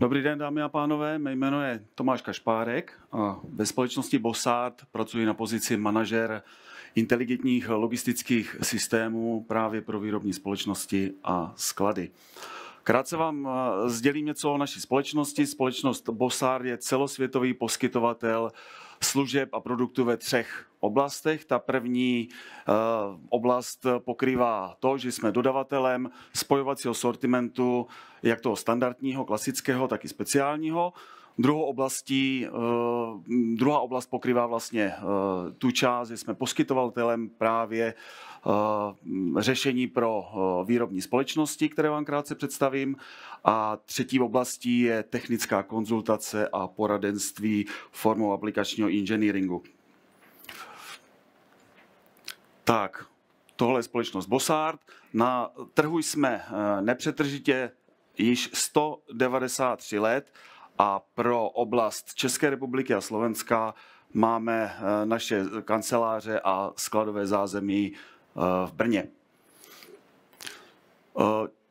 Dobrý den, dámy a pánové. Mé jméno je Tomáš Kašpárek a ve společnosti Bosát pracuji na pozici manažer inteligentních logistických systémů právě pro výrobní společnosti a sklady. Krátce vám eh, sdělím něco o naší společnosti. Společnost Bosár je celosvětový poskytovatel služeb a produktů ve třech oblastech. Ta první eh, oblast pokrývá to, že jsme dodavatelem spojovacího sortimentu, jak toho standardního, klasického, tak i speciálního. Druhou oblastí, eh, druhá oblast pokrývá vlastně eh, tu část, že jsme poskytovatelem právě eh, řešení pro výrobní společnosti, které vám krátce představím. A třetí oblastí je technická konzultace a poradenství formou aplikačního inženýringu. Tak, tohle je společnost Bossard. Na trhu jsme nepřetržitě již 193 let a pro oblast České republiky a Slovenska máme eh, naše kanceláře a skladové zázemí eh, v Brně. Eh,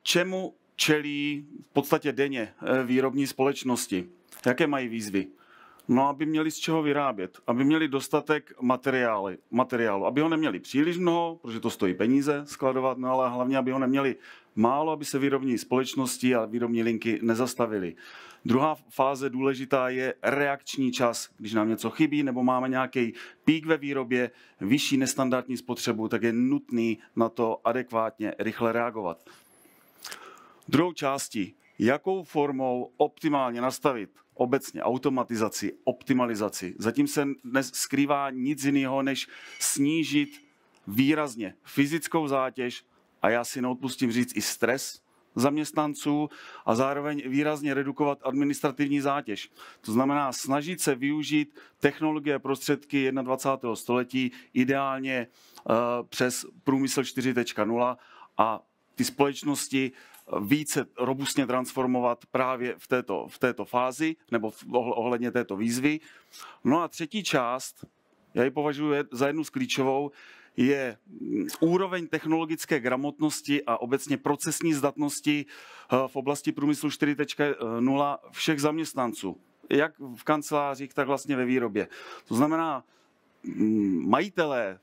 čemu čelí v podstatě denně výrobní společnosti? Jaké mají výzvy? No, aby měli z čeho vyrábět, aby měli dostatek materiály, materiálu, aby ho neměli příliš mnoho, protože to stojí peníze skladovat, no ale hlavně, aby ho neměli málo, aby se výrobní společnosti a výrobní linky nezastavily. Druhá fáze důležitá je reakční čas. Když nám něco chybí nebo máme nějaký pík ve výrobě, vyšší nestandardní spotřebu, tak je nutný na to adekvátně rychle reagovat. Druhou částí, jakou formou optimálně nastavit obecně automatizaci, optimalizaci. Zatím se neskrývá nic jiného, než snížit výrazně fyzickou zátěž a já si neodpustím říct i stres zaměstnanců a zároveň výrazně redukovat administrativní zátěž. To znamená snažit se využít technologie a prostředky 21. století ideálně eh, přes průmysl 4.0 a ty společnosti eh, více robustně transformovat právě v této, v této fázi nebo v, ohledně této výzvy. No a třetí část, já ji považuji za jednu z klíčovou, je mm, úroveň technologické gramotnosti a obecně procesní zdatnosti eh, v oblasti průmyslu 4.0 všech zaměstnanců, jak v kancelářích, tak vlastně ve výrobě. To znamená, mm, majitelé,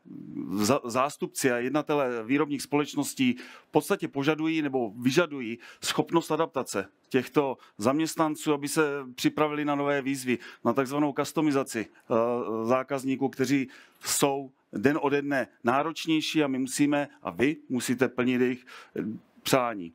zástupci a jednatelé výrobních společností v podstatě požadují nebo vyžadují schopnost adaptace těchto zaměstnanců, aby se připravili na nové výzvy, na takzvanou customizaci eh, zákazníků, kteří jsou den ode dne náročnější a my musíme, a vy musíte plnit jejich eh, přání.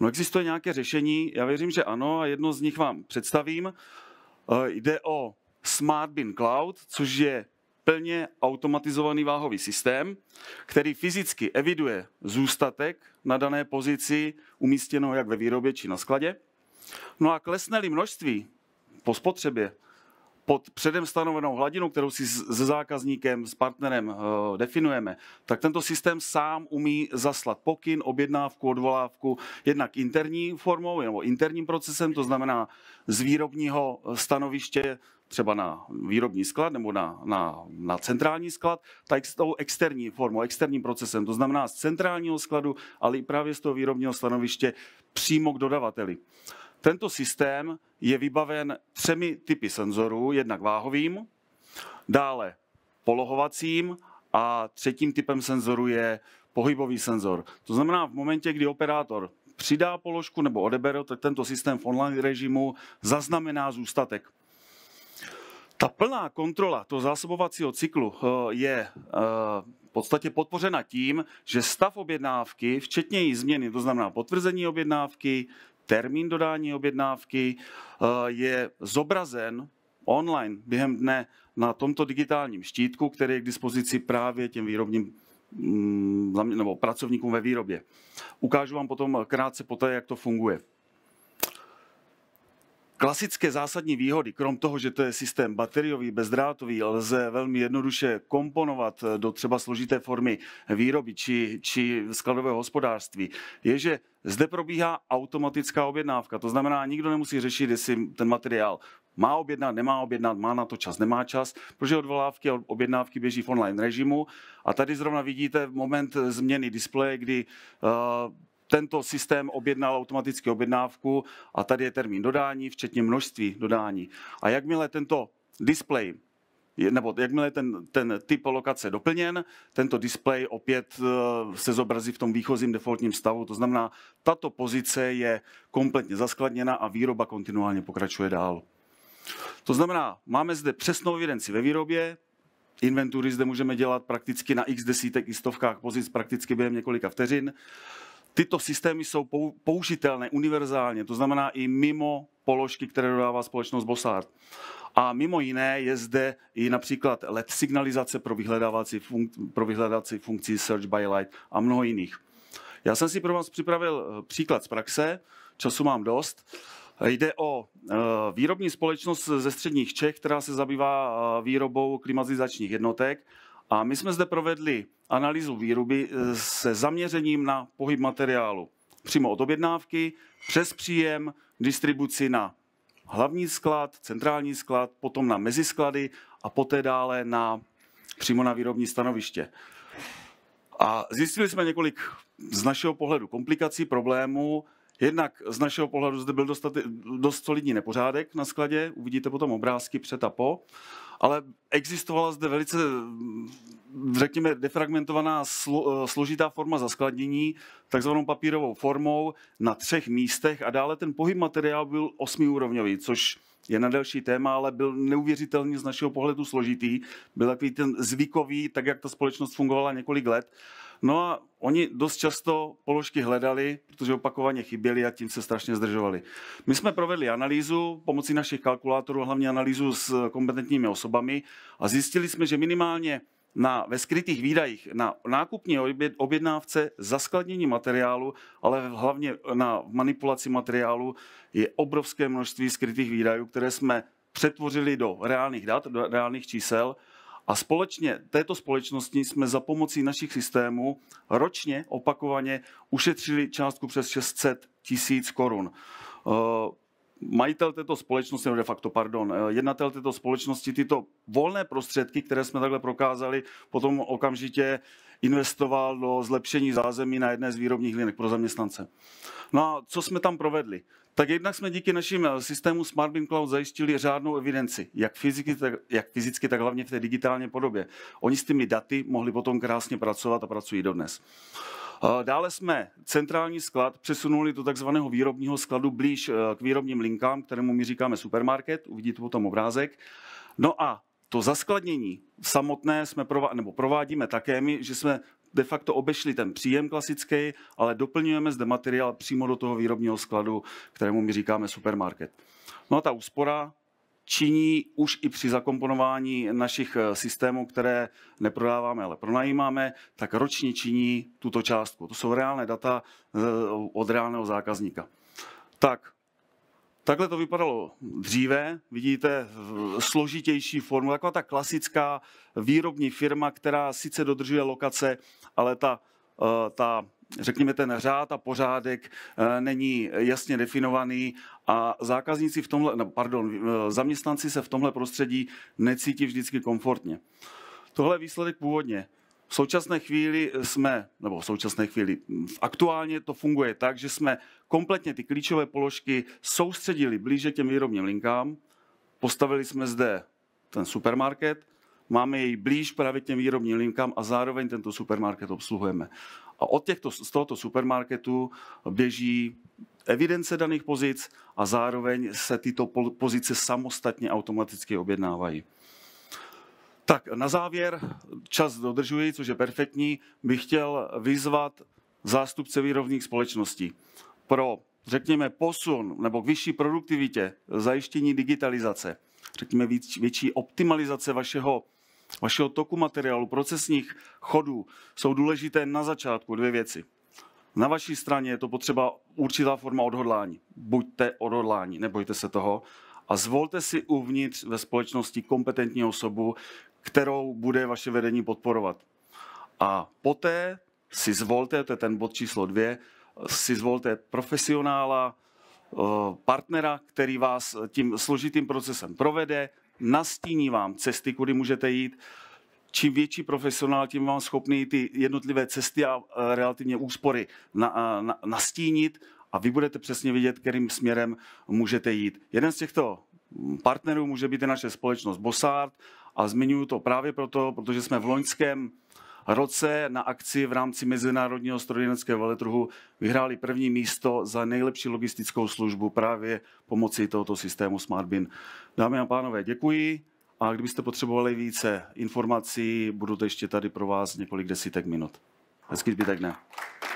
No existuje nějaké řešení? Já věřím, že ano a jedno z nich vám představím. Eh, jde o Smart Bin Cloud, což je plně automatizovaný váhový systém, který fyzicky eviduje zůstatek na dané pozici umístěného jak ve výrobě či na skladě. No a klesne-li množství po spotřebě pod předem stanovenou hladinu, kterou si se zákazníkem, s partnerem eh, definujeme, tak tento systém sám umí zaslat pokyn, objednávku, odvolávku jednak interní formou nebo interním procesem, to znamená z výrobního stanoviště třeba na výrobní sklad nebo na, na, na centrální sklad, tak s tou externí formou, externím procesem, to znamená z centrálního skladu, ale i právě z toho výrobního stanoviště přímo k dodavateli. Uh, tento systém je vybaven třemi typy senzorů, jednak váhovým, dále polohovacím a třetím typem senzoru je pohybový senzor. To znamená, v momentě, kdy operátor přidá položku nebo odebere, tak tento systém v online režimu zaznamená zůstatek. Ta plná kontrola toho zásobovacího cyklu eh, je eh, v podstatě podpořena tím, že stav objednávky, včetně její změny, to znamená potvrzení objednávky, termín dodání objednávky eh, je zobrazen online během dne na tomto digitálním štítku, který je k dispozici právě těm výrobním mm, nebo pracovníkům ve výrobě. Ukážu vám potom krátce poté, jak to funguje. Klasické zásadní výhody, krom toho, že to je systém bateriový, bezdrátový, lze velmi jednoduše komponovat do třeba složité formy výroby či, či skladového hospodářství, je, že zde probíhá automatická objednávka. To znamená, nikdo nemusí řešit, jestli ten materiál má objednat, nemá objednat, má na to čas, nemá čas, protože odvolávky a objednávky běží v online režimu. A tady zrovna vidíte moment změny displeje, kdy uh, tento systém objednal automaticky objednávku a tady je termín dodání, včetně množství dodání. A jakmile tento display nebo jakmile ten, ten typ lokace doplněn, tento display opět eh, se zobrazí v tom výchozím defaultním stavu. To znamená, tato pozice je kompletně zaskladněna a výroba kontinuálně pokračuje dál. To znamená, máme zde přesnou evidenci ve výrobě, inventury zde můžeme dělat prakticky na x desítek i stovkách pozic prakticky během několika vteřin. Tyto systémy jsou použitelné univerzálně, to znamená i mimo položky, které dodává společnost Bossard. A mimo jiné je zde i například LED signalizace pro vyhledávací, funk- pro vyhledávací funkci Search by Light a mnoho jiných. Já jsem si pro vás připravil eh, příklad z praxe, času mám dost. Jde o eh, výrobní společnost ze středních Čech, která se zabývá eh, výrobou klimatizačních jednotek. A my jsme zde provedli analýzu výroby eh, se zaměřením na pohyb materiálu. Přímo od objednávky, přes příjem, distribuci na hlavní sklad, centrální sklad, potom na mezisklady a poté dále na, přímo na výrobní stanoviště. A zjistili jsme několik z našeho pohledu komplikací, problémů Jednak z našeho pohledu zde byl dostat, dost solidní nepořádek na skladě, uvidíte potom obrázky před a po, ale existovala zde velice, řekněme, defragmentovaná slu, složitá forma zaskladnění, takzvanou papírovou formou na třech místech a dále ten pohyb materiálu byl osmiúrovňový, což je na další téma, ale byl neuvěřitelně z našeho pohledu složitý. Byl takový ten zvykový, tak jak ta společnost fungovala několik let. No a oni dost často položky hledali, protože opakovaně chyběly a tím se strašně zdržovali. My jsme provedli analýzu pomocí našich kalkulátorů, hlavně analýzu s kompetentními osobami a zjistili jsme, že minimálně na, ve skrytých výdajích na nákupní objednávce, zaskladnění materiálu, ale hlavně na manipulaci materiálu je obrovské množství skrytých výdajů, které jsme přetvořili do reálných dat, do reálných čísel a společně této společnosti jsme za pomocí našich systémů ročně opakovaně ušetřili částku přes 600 tisíc korun. Eh, majitel této společnosti, no de facto, pardon, eh, jednatel této společnosti tyto volné prostředky, které jsme takhle prokázali, potom okamžitě investoval do zlepšení zázemí na jedné z výrobních linek pro zaměstnance. No a co jsme tam provedli? Tak jednak jsme díky našim eh, systému Smart Beam Cloud zajistili řádnou evidenci, jak fyzicky, tak, jak fyzicky, tak hlavně v té digitální podobě. Oni s těmi daty mohli potom krásně pracovat a pracují dodnes. Eh, dále jsme centrální sklad přesunuli do takzvaného výrobního skladu blíž eh, k výrobním linkám, kterému my říkáme supermarket, uvidíte potom obrázek. No a to zaskladnění samotné jsme prová- nebo provádíme také my, že jsme de facto obešli ten příjem klasický, ale doplňujeme zde materiál přímo do toho výrobního skladu, kterému my říkáme supermarket. No a ta úspora činí už i při zakomponování našich eh, systémů, které neprodáváme, ale pronajímáme, tak ročně činí tuto částku. To jsou reálné data eh, od reálného zákazníka. Tak, Takhle to vypadalo dříve, vidíte, eh, složitější formu, taková ta klasická výrobní firma, která sice dodržuje lokace, ale ta, ta řekněme, ten řád a pořádek není jasně definovaný a zákazníci v tomhle, no, pardon, eh, zaměstnanci se v tomhle prostředí necítí vždycky komfortně. Tohle je výsledek původně. V současné chvíli jsme, nebo v současné chvíli, aktuálně to funguje tak, že jsme kompletně ty klíčové položky soustředili blíže těm výrobním linkám. Postavili jsme zde ten supermarket, máme jej blíž právě těm výrobním linkám a zároveň tento supermarket obsluhujeme. A od těchto, z tohoto supermarketu běží evidence daných pozic a zároveň se tyto pozice samostatně automaticky objednávají. Tak na závěr, čas dodržuji, což je perfektní, bych chtěl vyzvat zástupce výrobních společností pro, řekněme, posun nebo k vyšší produktivitě, zajištění digitalizace, řekněme, větší optimalizace vašeho vašeho toku materiálu, procesních chodů, jsou důležité na začátku dvě věci. Na vaší straně je to potřeba určitá forma odhodlání. Buďte odhodlání, nebojte se toho. A zvolte si uvnitř ve společnosti kompetentní osobu, kterou bude vaše vedení podporovat. A poté si zvolte, to je ten bod číslo dvě, si zvolte profesionála, eh, partnera, který vás tím složitým procesem provede, nastíní vám cesty, kudy můžete jít. Čím větší profesionál, tím vám schopný ty jednotlivé cesty a e, relativně úspory na, e, na, nastínit a vy budete přesně vidět, kterým směrem můžete jít. Jeden z těchto mm, partnerů může být i naše společnost Bosart a zmiňuji to právě proto, protože jsme v loňském roce na akci v rámci Mezinárodního strojeneckého veletrhu vyhráli první místo za nejlepší logistickou službu právě pomocí tohoto systému SmartBin. Dámy a pánové, děkuji. A kdybyste potřebovali více informací, budu to ještě tady pro vás několik desítek minut. Hezký zbytek dne.